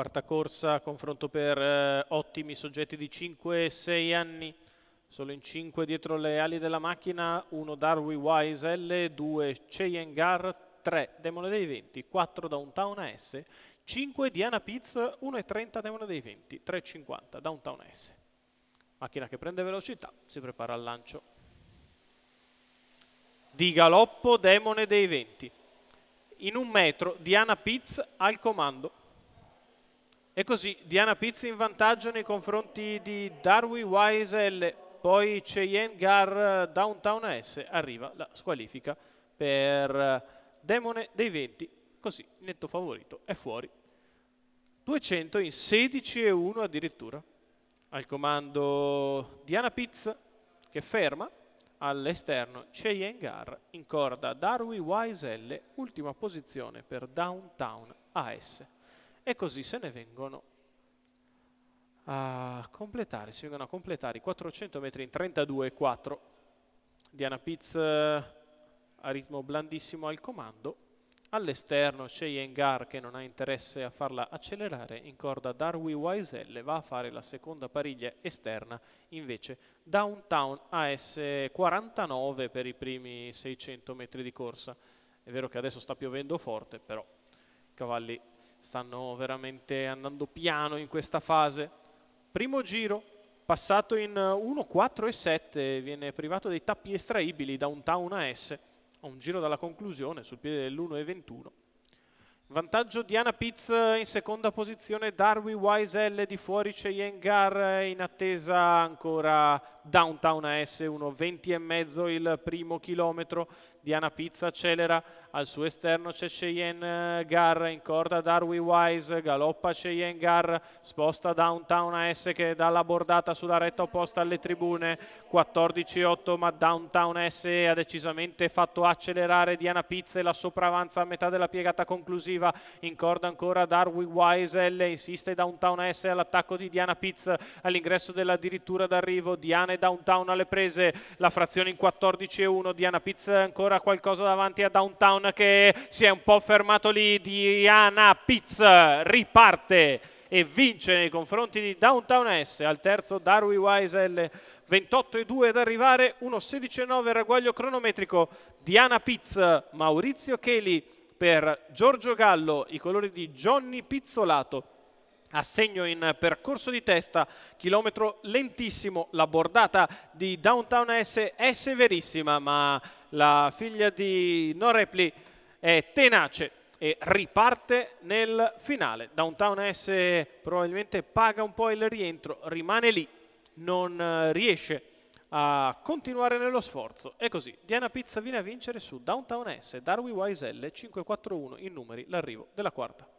quarta corsa, confronto per eh, ottimi soggetti di 5-6 anni, solo in 5 dietro le ali della macchina, 1 Darwin Wise L, 2 Cheyenne Gar, 3 Demone dei Venti, 4 Downtown S, 5 Diana Piz, 1,30 Demone dei Venti, 3,50 Downtown S. Macchina che prende velocità, si prepara al lancio. Di galoppo Demone dei Venti. In un metro Diana Piz al comando. E così Diana Pizzi in vantaggio nei confronti di Darwin Wise L, poi Cheyenne Gar Downtown AS, arriva la squalifica per Demone dei Venti, così netto favorito è fuori. 200 in 16 e 1 addirittura. Al comando Diana Pizz che ferma all'esterno Cheyenne Gar in corda Darwin Wise L, ultima posizione per Downtown AS e così se ne vengono a completare, si vengono a completare i 400 metri in 32,4. Diana Piz eh, a ritmo blandissimo al comando, all'esterno c'è Yengar che non ha interesse a farla accelerare, in corda Darwi Wiselle va a fare la seconda pariglia esterna, invece Downtown AS49 per i primi 600 metri di corsa. È vero che adesso sta piovendo forte, però i cavalli stanno veramente andando piano in questa fase. Primo giro, passato in 1-4 eh, e 7, viene privato dei tappi estraibili da un Town a S, a un giro dalla conclusione sul piede dell'1 e 21. Vantaggio Diana Pitts eh, in seconda posizione, Darwi Wise di fuori c'è Yengar eh, in attesa ancora Downtown AS 1, 20 e mezzo il primo chilometro, Diana Pizza accelera al suo esterno c'è Cheyenne eh, Gar in corda Darwin Wise galoppa Cheyenne Gar sposta Downtown AS che dà la bordata sulla retta opposta alle tribune 14-8 ma Downtown AS ha decisamente fatto accelerare Diana Pizza e la sopravanza a metà della piegata conclusiva in corda ancora Darwin Wise L insiste Downtown AS all'attacco di Diana Pizza all'ingresso dell'addirittura d'arrivo Diana e Downtown alle prese la frazione in 14-1 Diana Pizza ancora ancora qualcosa davanti a Downtown che si è un po' fermato lì. Diana Piz riparte e vince nei confronti di Downtown S. Al terzo Darwi Weisel 28-2 e ad arrivare, 1.16.9 16 ragguaglio cronometrico. Diana Piz, Maurizio Cheli per Giorgio Gallo, i colori di Johnny Pizzolato segno in percorso di testa, chilometro lentissimo, la bordata di Downtown S è severissima, ma la figlia di Norepli è tenace e riparte nel finale. Downtown S probabilmente paga un po' il rientro, rimane lì, non riesce a continuare nello sforzo. E così Diana Pizza viene a vincere su Downtown S, Darwi Wise L 541 in numeri l'arrivo della quarta.